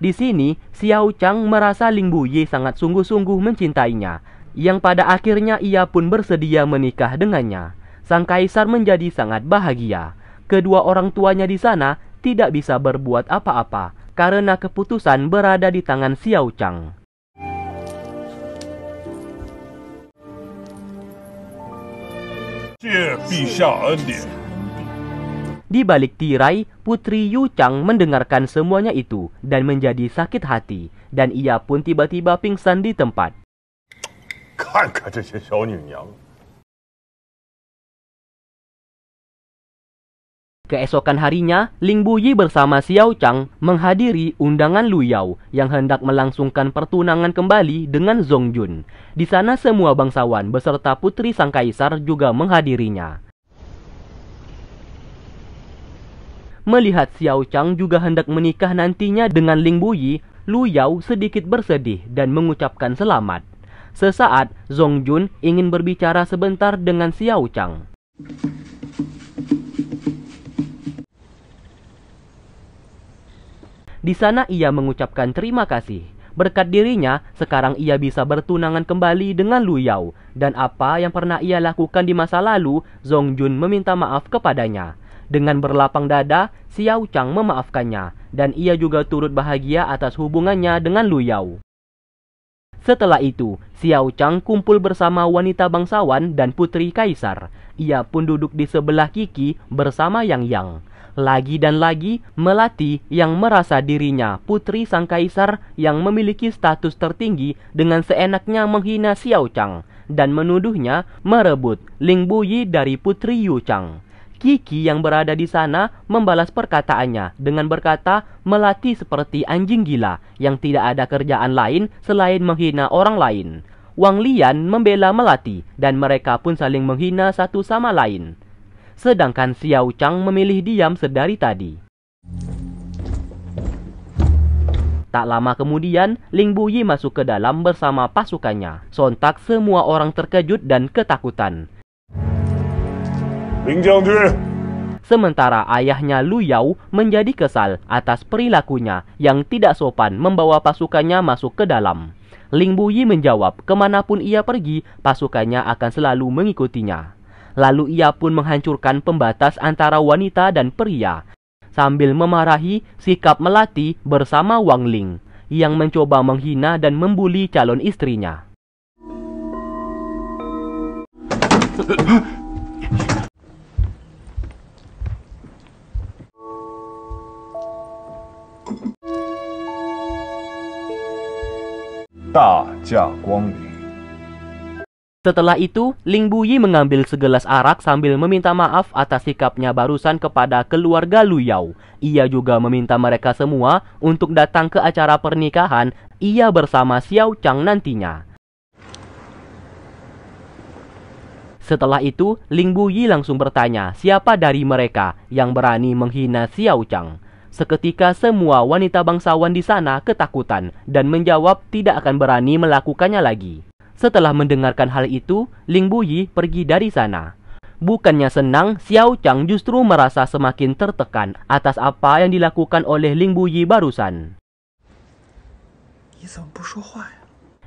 Di sini, Xiao Chang merasa Ling Buyi sangat sungguh-sungguh mencintainya, yang pada akhirnya ia pun bersedia menikah dengannya. Sang kaisar menjadi sangat bahagia. Kedua orang tuanya di sana tidak bisa berbuat apa-apa karena keputusan berada di tangan Xiao Chang. Di balik tirai, Putri Yu Chang mendengarkan semuanya itu dan menjadi sakit hati, dan ia pun tiba-tiba pingsan di tempat. Keesokan harinya, Ling Buyi bersama Xiao Chang menghadiri undangan lu yao yang hendak melangsungkan pertunangan kembali dengan Zhong Jun. Di sana semua bangsawan beserta putri sang kaisar juga menghadirinya. Melihat Xiao Chang juga hendak menikah nantinya dengan Ling Buyi, Lu Yao sedikit bersedih dan mengucapkan selamat. Sesaat, Zhong Jun ingin berbicara sebentar dengan Xiao Chang. Di sana ia mengucapkan terima kasih. Berkat dirinya, sekarang ia bisa bertunangan kembali dengan Lu Yao. Dan apa yang pernah ia lakukan di masa lalu, Zhong Jun meminta maaf kepadanya. Dengan berlapang dada, Xiao Chang memaafkannya, dan ia juga turut bahagia atas hubungannya dengan Lu Yao. Setelah itu, Xiao Chang kumpul bersama wanita bangsawan dan putri kaisar. Ia pun duduk di sebelah Kiki bersama Yang Yang. Lagi dan lagi, Melati yang merasa dirinya putri sang kaisar yang memiliki status tertinggi dengan seenaknya menghina Xiao Chang dan menuduhnya merebut Ling Buyi dari putri Yu Chang. Kiki yang berada di sana membalas perkataannya dengan berkata Melati seperti anjing gila yang tidak ada kerjaan lain selain menghina orang lain. Wang Lian membela Melati dan mereka pun saling menghina satu sama lain. Sedangkan Xiao Chang memilih diam sedari tadi. Tak lama kemudian, Ling Buyi masuk ke dalam bersama pasukannya. Sontak semua orang terkejut dan ketakutan Sementara ayahnya Lu Yao menjadi kesal atas perilakunya yang tidak sopan membawa pasukannya masuk ke dalam. Ling Buyi menjawab, kemanapun ia pergi, pasukannya akan selalu mengikutinya. Lalu ia pun menghancurkan pembatas antara wanita dan pria. Sambil memarahi sikap Melati bersama Wang Ling yang mencoba menghina dan membuli calon istrinya. Setelah itu, Ling Buyi mengambil segelas arak sambil meminta maaf atas sikapnya barusan kepada keluarga Yao. Ia juga meminta mereka semua untuk datang ke acara pernikahan ia bersama Xiao Chang nantinya. Setelah itu, Ling Buyi langsung bertanya siapa dari mereka yang berani menghina Xiao Chang. Seketika semua wanita bangsawan di sana ketakutan dan menjawab tidak akan berani melakukannya lagi. Setelah mendengarkan hal itu, Ling Buyi pergi dari sana. Bukannya senang, Xiao Chang justru merasa semakin tertekan atas apa yang dilakukan oleh Ling Buyi barusan.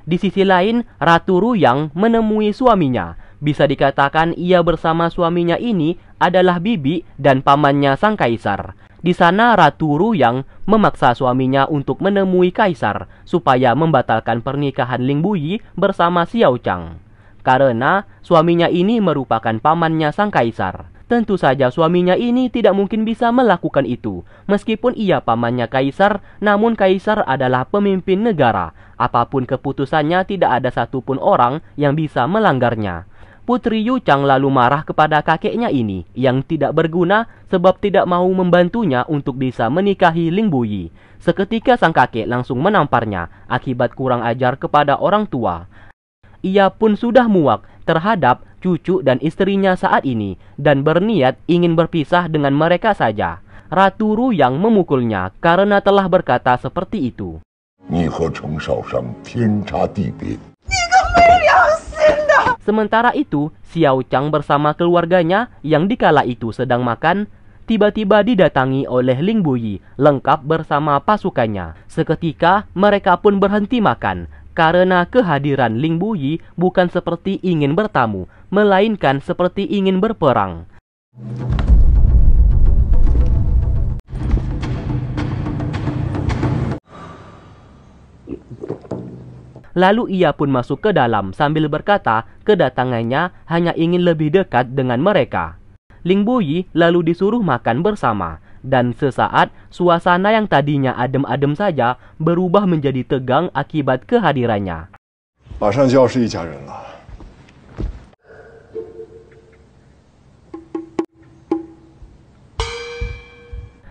Di sisi lain, Ratu Ruyang menemui suaminya. Bisa dikatakan ia bersama suaminya ini adalah bibi dan pamannya sang kaisar. Di sana Ratu Ruyang memaksa suaminya untuk menemui kaisar supaya membatalkan pernikahan Ling Buyi bersama Xiao Chang. Karena suaminya ini merupakan pamannya sang kaisar. Tentu saja suaminya ini tidak mungkin bisa melakukan itu. Meskipun ia pamannya kaisar, namun kaisar adalah pemimpin negara. Apapun keputusannya tidak ada satupun orang yang bisa melanggarnya. Putri Yu Chang lalu marah kepada kakeknya ini yang tidak berguna sebab tidak mau membantunya untuk bisa menikahi Ling Buyi. Seketika sang kakek langsung menamparnya akibat kurang ajar kepada orang tua. Ia pun sudah muak terhadap cucu dan istrinya saat ini dan berniat ingin berpisah dengan mereka saja. Ratu Ru yang memukulnya karena telah berkata seperti itu. 你和程少商天差地别。你个没良 Sementara itu, Xiao Chang bersama keluarganya yang dikala itu sedang makan, tiba-tiba didatangi oleh Ling Buyi lengkap bersama pasukannya. Seketika, mereka pun berhenti makan karena kehadiran Ling Buyi bukan seperti ingin bertamu, melainkan seperti ingin berperang. Lalu ia pun masuk ke dalam sambil berkata kedatangannya hanya ingin lebih dekat dengan mereka. Ling Buyi lalu disuruh makan bersama, dan sesaat suasana yang tadinya adem-adem saja berubah menjadi tegang akibat kehadirannya. 马上就要是一家人了。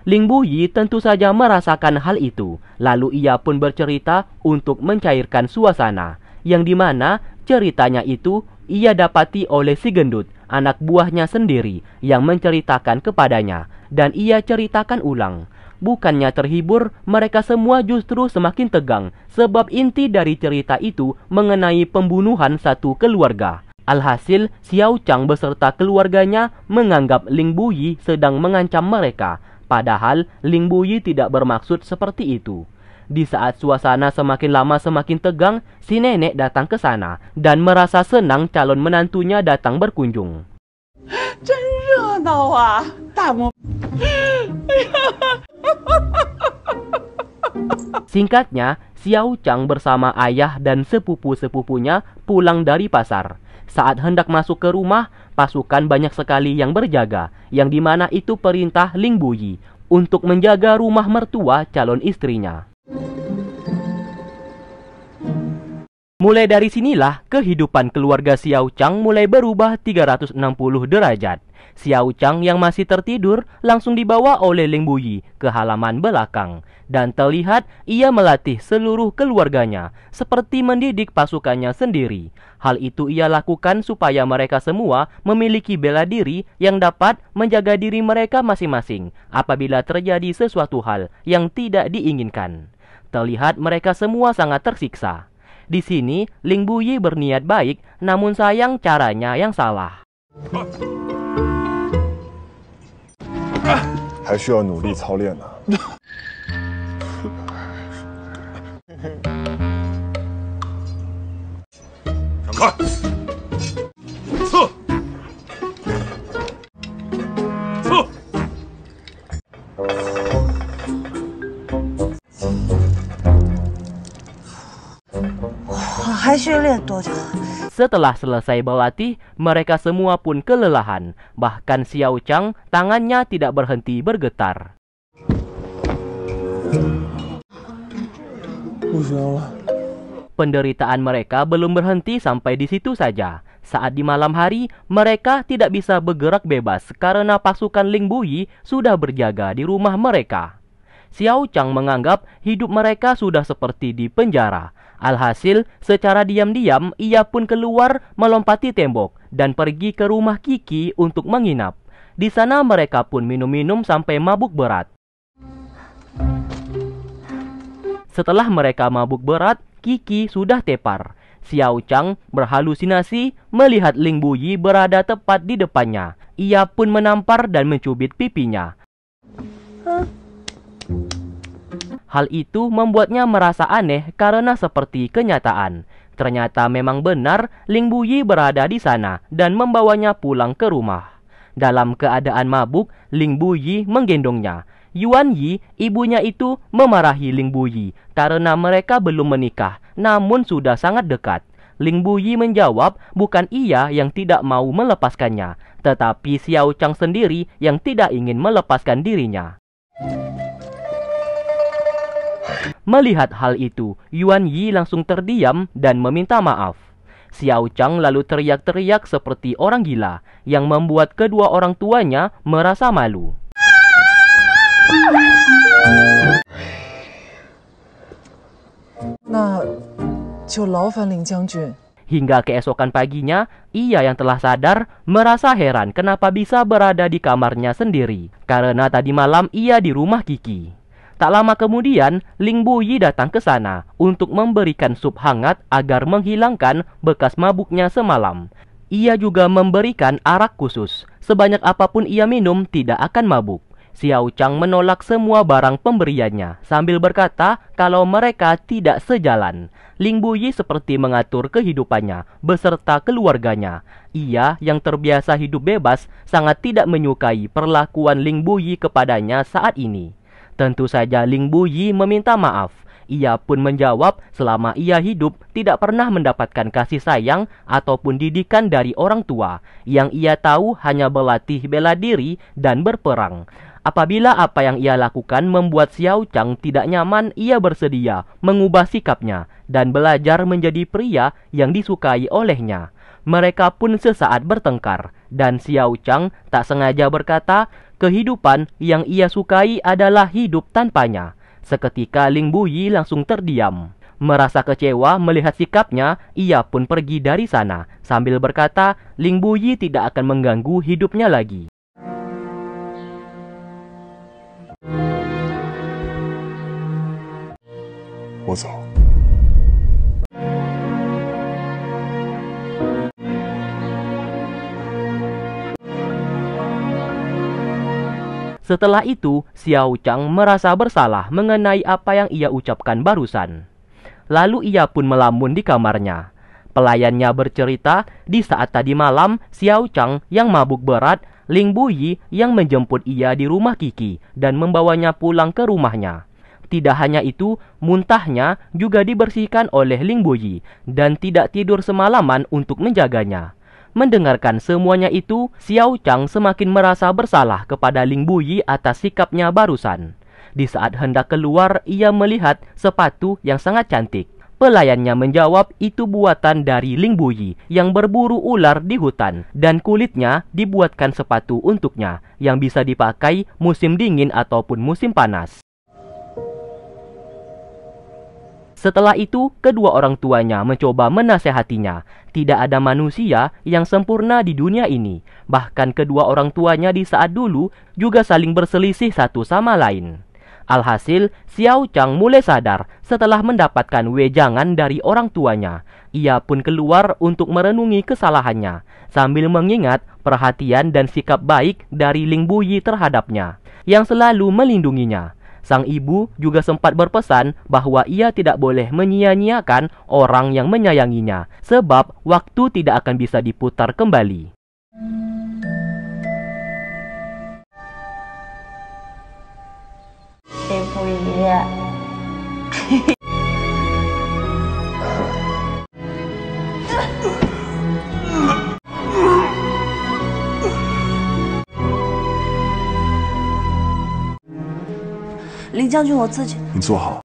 Ling Buyi tentu saja merasakan hal itu, lalu ia pun bercerita untuk mencairkan suasana, yang dimana ceritanya itu ia dapati oleh si gendut, anak buahnya sendiri, yang menceritakan kepadanya, dan ia ceritakan ulang. Bukannya terhibur, mereka semua justru semakin tegang, sebab inti dari cerita itu mengenai pembunuhan satu keluarga. Alhasil, Xiao Chang beserta keluarganya menganggap Ling Buyi sedang mengancam mereka, Padahal Ling Buyi tidak bermaksud seperti itu. Di saat suasana semakin lama semakin tegang, si nenek datang ke sana dan merasa senang calon menantunya datang berkunjung. Singkatnya, Xiao Chang bersama ayah dan sepupu-sepupunya pulang dari pasar. Saat hendak masuk ke rumah, pasukan banyak sekali yang berjaga, yang dimana itu perintah Ling Buyi untuk menjaga rumah mertua calon istrinya. Mulai dari sinilah kehidupan keluarga Xiao Chang mulai berubah 360 derajat. Xiao Chang yang masih tertidur langsung dibawa oleh Ling Buyi ke halaman belakang dan terlihat ia melatih seluruh keluarganya seperti mendidik pasukannya sendiri. Hal itu ia lakukan supaya mereka semua memiliki bela diri yang dapat menjaga diri mereka masing-masing apabila terjadi sesuatu hal yang tidak diinginkan. Terlihat mereka semua sangat tersiksa. Di sini, Ling Buyi berniat baik, namun sayang caranya yang salah. Ah. Setelah selesai berlatih, mereka semua pun kelelahan. Bahkan Xiao Chang tangannya tidak berhenti bergetar. Penderitaan mereka belum berhenti sampai di situ saja. Saat di malam hari, mereka tidak bisa bergerak bebas karena pasukan Ling Buyi sudah berjaga di rumah mereka. Xiao Chang menganggap hidup mereka sudah seperti di penjara. Alhasil, secara diam-diam ia pun keluar melompati tembok dan pergi ke rumah Kiki untuk menginap. Di sana mereka pun minum-minum sampai mabuk berat. Setelah mereka mabuk berat, Kiki sudah tepar. Xiao Chang berhalusinasi melihat Ling Buyi berada tepat di depannya. Ia pun menampar dan mencubit pipinya. Hal itu membuatnya merasa aneh karena seperti kenyataan. Ternyata memang benar Ling Buyi berada di sana dan membawanya pulang ke rumah. Dalam keadaan mabuk, Ling Buyi menggendongnya. Yuan Yi, ibunya itu memarahi Ling Buyi karena mereka belum menikah namun sudah sangat dekat. Ling Buyi menjawab bukan ia yang tidak mau melepaskannya, tetapi Xiao Chang sendiri yang tidak ingin melepaskan dirinya. Melihat hal itu, Yuan Yi langsung terdiam dan meminta maaf. Xiao Chang lalu teriak-teriak seperti orang gila yang membuat kedua orang tuanya merasa malu. Hingga keesokan paginya, ia yang telah sadar merasa heran kenapa bisa berada di kamarnya sendiri. Karena tadi malam ia di rumah Kiki. Tak lama kemudian, Ling Buyi datang ke sana untuk memberikan sup hangat agar menghilangkan bekas mabuknya semalam. Ia juga memberikan arak khusus. Sebanyak apapun ia minum tidak akan mabuk. Xiao Chang menolak semua barang pemberiannya sambil berkata kalau mereka tidak sejalan. Ling Buyi seperti mengatur kehidupannya beserta keluarganya. Ia yang terbiasa hidup bebas sangat tidak menyukai perlakuan Ling Buyi kepadanya saat ini. Tentu saja Ling Buyi meminta maaf. Ia pun menjawab selama ia hidup tidak pernah mendapatkan kasih sayang ataupun didikan dari orang tua. Yang ia tahu hanya berlatih bela diri dan berperang. Apabila apa yang ia lakukan membuat Xiao Chang tidak nyaman, ia bersedia mengubah sikapnya dan belajar menjadi pria yang disukai olehnya. Mereka pun sesaat bertengkar dan Xiao Chang tak sengaja berkata Kehidupan yang ia sukai adalah hidup tanpanya. Seketika Ling Buyi langsung terdiam. Merasa kecewa melihat sikapnya, ia pun pergi dari sana sambil berkata, Ling Buyi tidak akan mengganggu hidupnya lagi. What's Setelah itu, Xiao Chang merasa bersalah mengenai apa yang ia ucapkan barusan. Lalu ia pun melamun di kamarnya. Pelayannya bercerita, di saat tadi malam, Xiao Chang yang mabuk berat, Ling Buyi yang menjemput ia di rumah Kiki dan membawanya pulang ke rumahnya. Tidak hanya itu, muntahnya juga dibersihkan oleh Ling Buyi dan tidak tidur semalaman untuk menjaganya. Mendengarkan semuanya itu, Xiao Chang semakin merasa bersalah kepada Ling Buyi atas sikapnya barusan. Di saat hendak keluar, ia melihat sepatu yang sangat cantik. Pelayannya menjawab itu buatan dari Ling Buyi yang berburu ular di hutan dan kulitnya dibuatkan sepatu untuknya yang bisa dipakai musim dingin ataupun musim panas. Setelah itu, kedua orang tuanya mencoba menasehatinya. Tidak ada manusia yang sempurna di dunia ini. Bahkan kedua orang tuanya di saat dulu juga saling berselisih satu sama lain. Alhasil, Xiao Chang mulai sadar setelah mendapatkan wejangan dari orang tuanya. Ia pun keluar untuk merenungi kesalahannya, sambil mengingat perhatian dan sikap baik dari Ling Buyi terhadapnya, yang selalu melindunginya. Sang ibu juga sempat berpesan bahwa ia tidak boleh menyia-nyiakan orang yang menyayanginya, sebab waktu tidak akan bisa diputar kembali. Tempo iya. 将军，我自己。你坐好。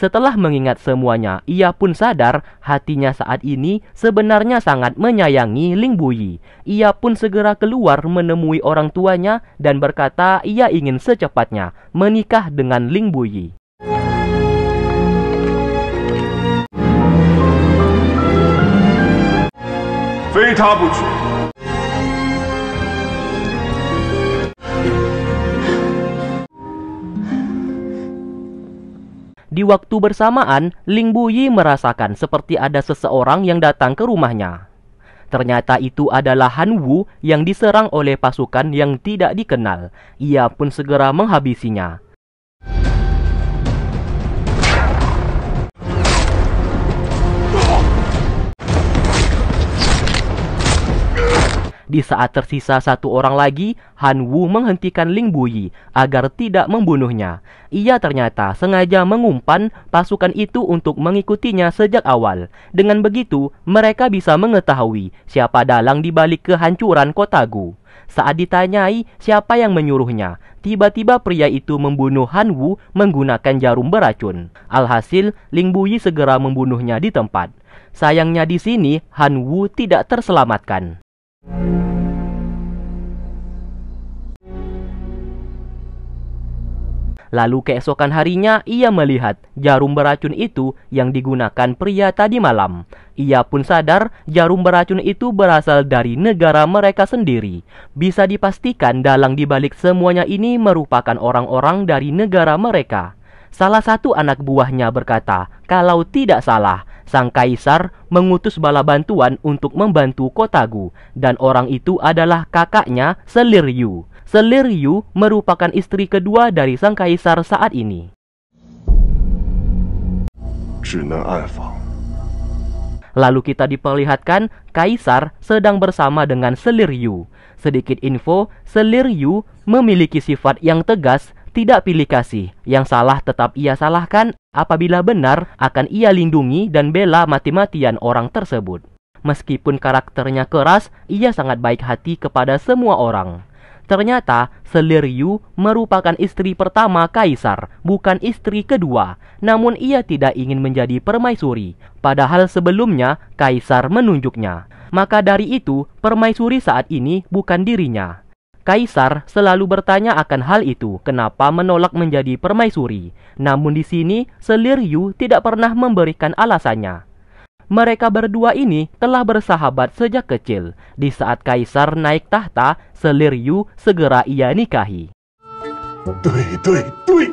Setelah mengingat semuanya, ia pun sadar hatinya saat ini sebenarnya sangat menyayangi Ling Buyi. Ia pun segera keluar menemui orang tuanya dan berkata ia ingin secepatnya menikah dengan Ling Buyi. 非他不娶。Di waktu bersamaan, Ling Buyi merasakan seperti ada seseorang yang datang ke rumahnya. Ternyata itu adalah Han Wu yang diserang oleh pasukan yang tidak dikenal. Ia pun segera menghabisinya. Di saat tersisa satu orang lagi, Han Wu menghentikan Ling Buyi agar tidak membunuhnya. Ia ternyata sengaja mengumpan pasukan itu untuk mengikutinya sejak awal. Dengan begitu, mereka bisa mengetahui siapa dalang di balik kehancuran Gu. Saat ditanyai siapa yang menyuruhnya, tiba-tiba pria itu membunuh Han Wu menggunakan jarum beracun. Alhasil, Ling Buyi segera membunuhnya di tempat. Sayangnya di sini Han Wu tidak terselamatkan. Lalu keesokan harinya ia melihat jarum beracun itu yang digunakan pria tadi malam. Ia pun sadar jarum beracun itu berasal dari negara mereka sendiri. Bisa dipastikan dalang dibalik semuanya ini merupakan orang-orang dari negara mereka. Salah satu anak buahnya berkata, kalau tidak salah, sang kaisar mengutus bala bantuan untuk membantu Kotagu dan orang itu adalah kakaknya Selir Yu. Selir Yu merupakan istri kedua dari sang kaisar saat ini. Lalu kita diperlihatkan kaisar sedang bersama dengan Selir Yu. Sedikit info, Selir Yu memiliki sifat yang tegas tidak pilih kasih. Yang salah tetap ia salahkan, apabila benar akan ia lindungi dan bela mati-matian orang tersebut. Meskipun karakternya keras, ia sangat baik hati kepada semua orang. Ternyata, Seliryu merupakan istri pertama kaisar, bukan istri kedua. Namun ia tidak ingin menjadi permaisuri, padahal sebelumnya kaisar menunjuknya. Maka dari itu, permaisuri saat ini bukan dirinya. Kaisar selalu bertanya akan hal itu, kenapa menolak menjadi permaisuri. Namun di sini, Selir Yu tidak pernah memberikan alasannya. Mereka berdua ini telah bersahabat sejak kecil. Di saat Kaisar naik tahta, Selir Yu segera ia nikahi. Tui, tui, tui.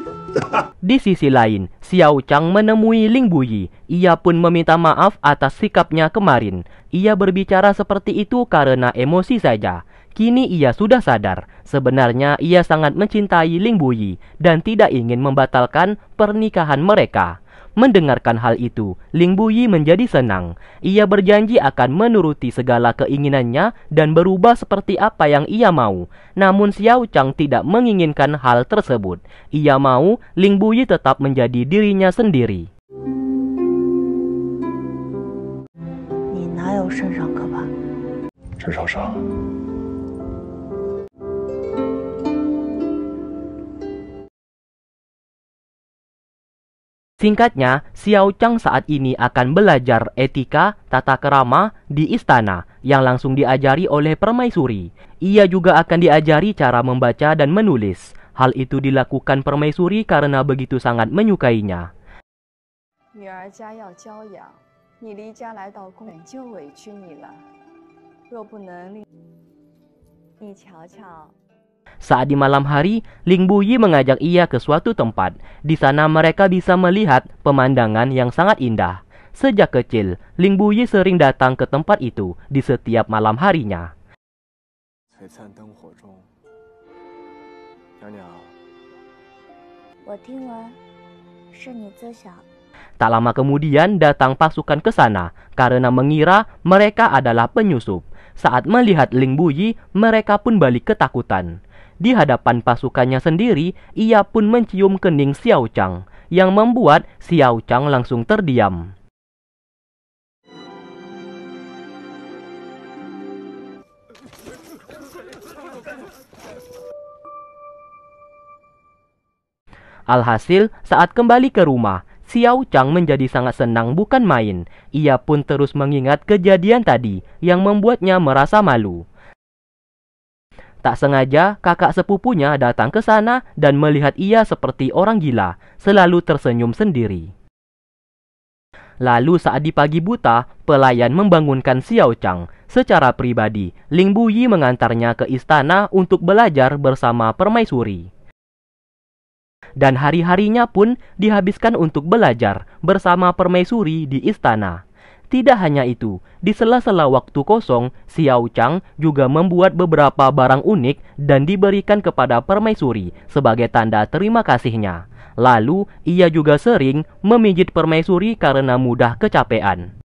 Di sisi lain, Xiao Chang menemui Ling Buyi. Ia pun meminta maaf atas sikapnya kemarin. Ia berbicara seperti itu karena emosi saja. Kini ia sudah sadar, sebenarnya ia sangat mencintai Ling Buyi dan tidak ingin membatalkan pernikahan mereka. Mendengarkan hal itu, Ling Buyi menjadi senang. Ia berjanji akan menuruti segala keinginannya dan berubah seperti apa yang ia mau. Namun Xiao Chang tidak menginginkan hal tersebut. Ia mau Ling Buyi tetap menjadi dirinya sendiri. Singkatnya, Xiao Chang saat ini akan belajar etika tata kerama di istana yang langsung diajari oleh permaisuri. Ia juga akan diajari cara membaca dan menulis. Hal itu dilakukan permaisuri karena begitu sangat menyukainya. Saat di malam hari, Ling Buyi mengajak ia ke suatu tempat. Di sana mereka bisa melihat pemandangan yang sangat indah. Sejak kecil, Ling Buyi sering datang ke tempat itu di setiap malam harinya. Tak lama kemudian datang pasukan ke sana karena mengira mereka adalah penyusup. Saat melihat Ling Buyi, mereka pun balik ketakutan. Di hadapan pasukannya sendiri, ia pun mencium kening Xiao Chang, yang membuat Xiao Chang langsung terdiam. Alhasil, saat kembali ke rumah, Xiao Chang menjadi sangat senang bukan main. Ia pun terus mengingat kejadian tadi yang membuatnya merasa malu. Tak sengaja, kakak sepupunya datang ke sana dan melihat ia seperti orang gila, selalu tersenyum sendiri. Lalu saat di pagi buta, pelayan membangunkan Xiao Chang. Secara pribadi, Ling Buyi mengantarnya ke istana untuk belajar bersama permaisuri. Dan hari-harinya pun dihabiskan untuk belajar bersama permaisuri di istana. Tidak hanya itu, di sela-sela waktu kosong, Xiao Chang juga membuat beberapa barang unik dan diberikan kepada permaisuri sebagai tanda terima kasihnya. Lalu, ia juga sering memijit permaisuri karena mudah kecapean.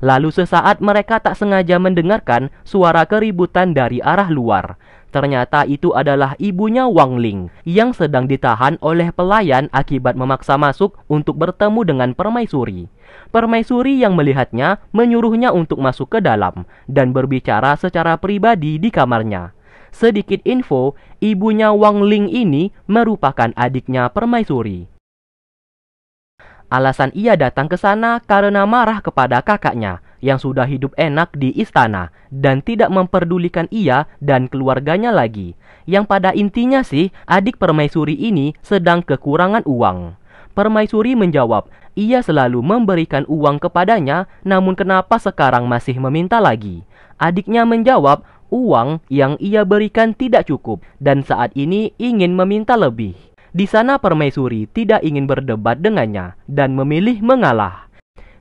Lalu sesaat mereka tak sengaja mendengarkan suara keributan dari arah luar. Ternyata itu adalah ibunya Wang Ling yang sedang ditahan oleh pelayan akibat memaksa masuk untuk bertemu dengan permaisuri. Permaisuri yang melihatnya menyuruhnya untuk masuk ke dalam dan berbicara secara pribadi di kamarnya. Sedikit info, ibunya Wang Ling ini merupakan adiknya permaisuri. Alasan ia datang ke sana karena marah kepada kakaknya yang sudah hidup enak di istana dan tidak memperdulikan ia dan keluarganya lagi. Yang pada intinya sih, adik permaisuri ini sedang kekurangan uang. Permaisuri menjawab, ia selalu memberikan uang kepadanya, namun kenapa sekarang masih meminta lagi? Adiknya menjawab, uang yang ia berikan tidak cukup dan saat ini ingin meminta lebih. Di sana permaisuri tidak ingin berdebat dengannya dan memilih mengalah.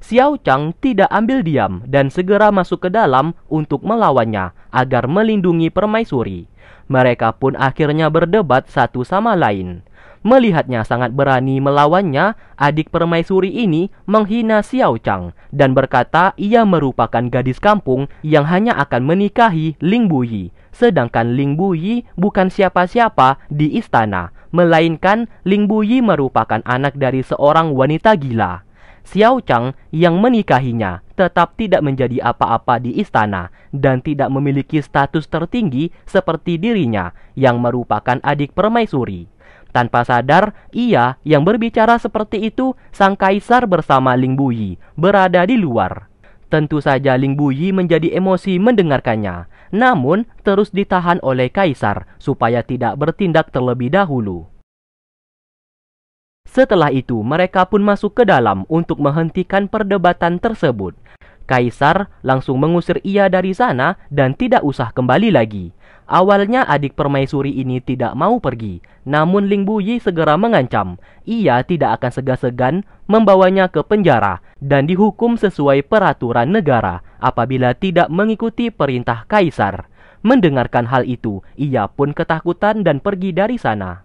Xiao Chang tidak ambil diam dan segera masuk ke dalam untuk melawannya agar melindungi permaisuri. Mereka pun akhirnya berdebat satu sama lain. Melihatnya sangat berani melawannya, adik permaisuri ini menghina Xiao Chang dan berkata ia merupakan gadis kampung yang hanya akan menikahi Ling Buyi, sedangkan Ling Buyi bukan siapa-siapa di istana melainkan Ling Buyi merupakan anak dari seorang wanita gila. Xiao Chang yang menikahinya tetap tidak menjadi apa-apa di istana dan tidak memiliki status tertinggi seperti dirinya yang merupakan adik permaisuri. Tanpa sadar, ia yang berbicara seperti itu, sang kaisar bersama Ling Buyi berada di luar. Tentu saja Ling Buyi menjadi emosi mendengarkannya, namun terus ditahan oleh kaisar supaya tidak bertindak terlebih dahulu. Setelah itu, mereka pun masuk ke dalam untuk menghentikan perdebatan tersebut. Kaisar langsung mengusir ia dari sana dan tidak usah kembali lagi. Awalnya adik permaisuri ini tidak mau pergi, namun Ling Buyi segera mengancam. Ia tidak akan segan-segan membawanya ke penjara dan dihukum sesuai peraturan negara apabila tidak mengikuti perintah kaisar. Mendengarkan hal itu, ia pun ketakutan dan pergi dari sana.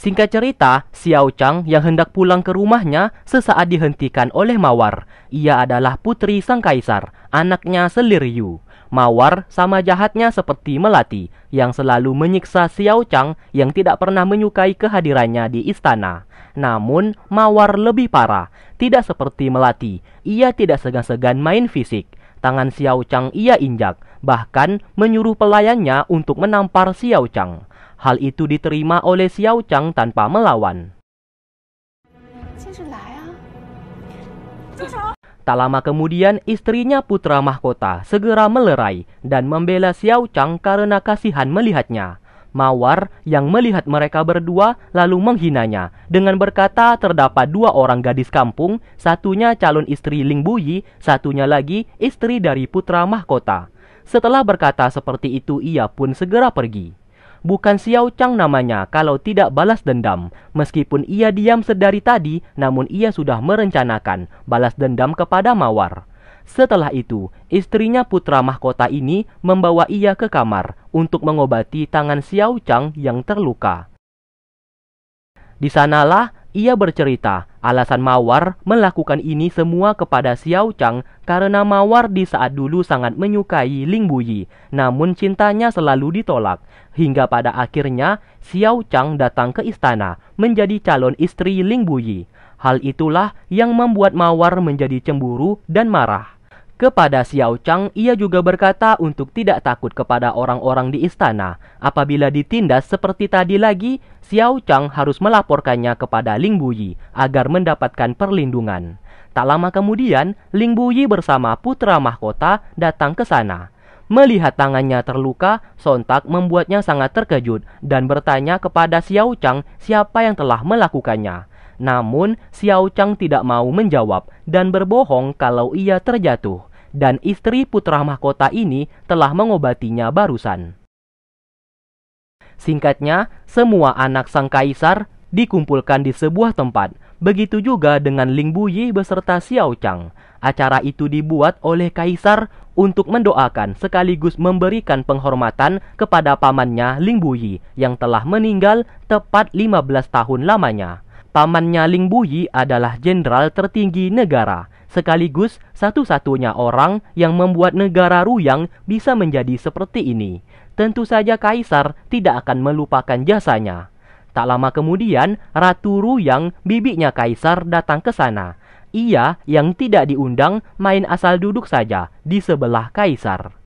Singkat cerita, Xiao Chang yang hendak pulang ke rumahnya sesaat dihentikan oleh Mawar. Ia adalah putri sang kaisar, anaknya Selir Yu. Mawar sama jahatnya seperti Melati yang selalu menyiksa Xiao Chang yang tidak pernah menyukai kehadirannya di istana. Namun, Mawar lebih parah. Tidak seperti Melati, ia tidak segan-segan main fisik. Tangan Xiao Chang ia injak, bahkan menyuruh pelayannya untuk menampar Xiao Chang. Hal itu diterima oleh Xiao Chang tanpa melawan. Tak lama kemudian, istrinya putra mahkota segera melerai dan membela Xiao Chang karena kasihan melihatnya. Mawar yang melihat mereka berdua lalu menghinanya dengan berkata terdapat dua orang gadis kampung, satunya calon istri Ling Buyi, satunya lagi istri dari putra mahkota. Setelah berkata seperti itu, ia pun segera pergi. Bukan Xiao Chang namanya kalau tidak balas dendam. Meskipun ia diam sedari tadi, namun ia sudah merencanakan balas dendam kepada Mawar. Setelah itu, istrinya putra mahkota ini membawa ia ke kamar untuk mengobati tangan Xiao Chang yang terluka. Di sanalah ia bercerita Alasan Mawar melakukan ini semua kepada Xiao Chang karena Mawar di saat dulu sangat menyukai Ling Buyi, namun cintanya selalu ditolak. Hingga pada akhirnya, Xiao Chang datang ke istana menjadi calon istri Ling Buyi. Hal itulah yang membuat Mawar menjadi cemburu dan marah. Kepada Xiao Chang, ia juga berkata untuk tidak takut kepada orang-orang di istana. Apabila ditindas seperti tadi lagi, Xiao Chang harus melaporkannya kepada Ling Buyi agar mendapatkan perlindungan. Tak lama kemudian, Ling Buyi bersama putra mahkota datang ke sana. Melihat tangannya terluka, sontak membuatnya sangat terkejut dan bertanya kepada Xiao Chang siapa yang telah melakukannya. Namun, Xiao Chang tidak mau menjawab dan berbohong kalau ia terjatuh dan istri putra mahkota ini telah mengobatinya barusan. Singkatnya, semua anak sang kaisar dikumpulkan di sebuah tempat. Begitu juga dengan Ling Buyi beserta Xiao Chang. Acara itu dibuat oleh kaisar untuk mendoakan sekaligus memberikan penghormatan kepada pamannya Ling Buyi yang telah meninggal tepat 15 tahun lamanya. Pamannya Ling Buyi adalah jenderal tertinggi negara sekaligus satu-satunya orang yang membuat negara Ruyang bisa menjadi seperti ini. Tentu saja Kaisar tidak akan melupakan jasanya. Tak lama kemudian, Ratu Ruyang, bibinya Kaisar, datang ke sana. Ia yang tidak diundang main asal duduk saja di sebelah Kaisar.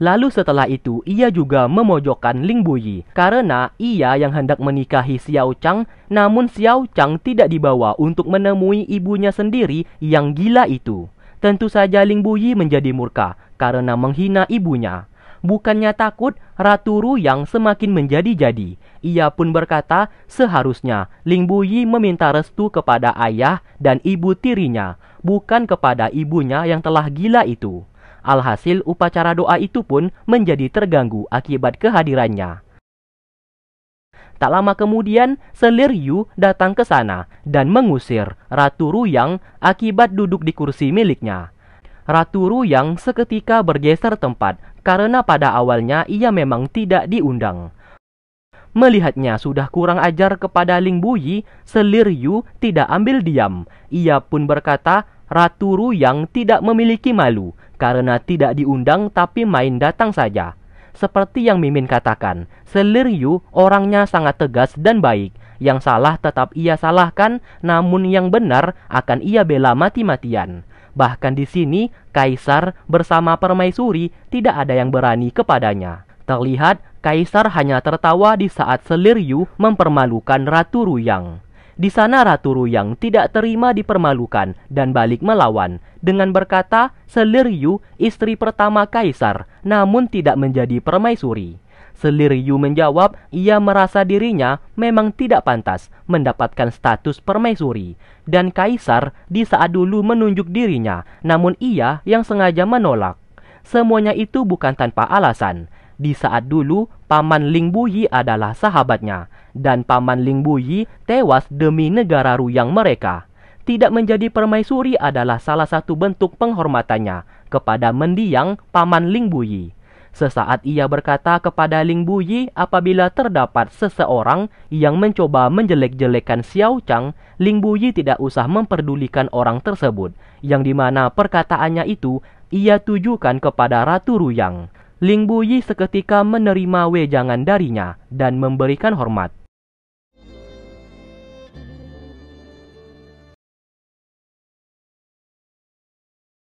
Lalu setelah itu ia juga memojokkan Ling Buyi karena ia yang hendak menikahi Xiao Chang namun Xiao Chang tidak dibawa untuk menemui ibunya sendiri yang gila itu. Tentu saja Ling Buyi menjadi murka karena menghina ibunya. Bukannya takut, Ratu Ru yang semakin menjadi-jadi. Ia pun berkata, seharusnya Ling Buyi meminta restu kepada ayah dan ibu tirinya, bukan kepada ibunya yang telah gila itu. Alhasil upacara doa itu pun menjadi terganggu akibat kehadirannya. Tak lama kemudian, Selir Yu datang ke sana dan mengusir Ratu Ruyang akibat duduk di kursi miliknya. Ratu Ruyang seketika bergeser tempat karena pada awalnya ia memang tidak diundang. Melihatnya sudah kurang ajar kepada Ling Buyi, Selir Yu tidak ambil diam. Ia pun berkata, Ratu Ruyang tidak memiliki malu karena tidak diundang tapi main datang saja. Seperti yang Mimin katakan, Selir Yu orangnya sangat tegas dan baik. Yang salah tetap ia salahkan, namun yang benar akan ia bela mati-matian. Bahkan di sini, Kaisar bersama Permaisuri tidak ada yang berani kepadanya. Terlihat, Kaisar hanya tertawa di saat Selir Yu mempermalukan Ratu Ruyang. Di sana Ratu Ruyang tidak terima dipermalukan dan balik melawan dengan berkata Selir Yu istri pertama kaisar namun tidak menjadi permaisuri. Selir Yu menjawab ia merasa dirinya memang tidak pantas mendapatkan status permaisuri dan kaisar di saat dulu menunjuk dirinya namun ia yang sengaja menolak. Semuanya itu bukan tanpa alasan. Di saat dulu, paman Ling Buyi adalah sahabatnya dan paman Ling Lingbuyi tewas demi negara ruyang mereka. Tidak menjadi permaisuri adalah salah satu bentuk penghormatannya kepada mendiang paman Ling Lingbuyi. Sesaat ia berkata kepada Ling Lingbuyi apabila terdapat seseorang yang mencoba menjelek-jelekan Xiao Chang, Ling Lingbuyi tidak usah memperdulikan orang tersebut, yang dimana perkataannya itu ia tujukan kepada Ratu Ruyang. Ling Buyi seketika menerima wejangan darinya dan memberikan hormat.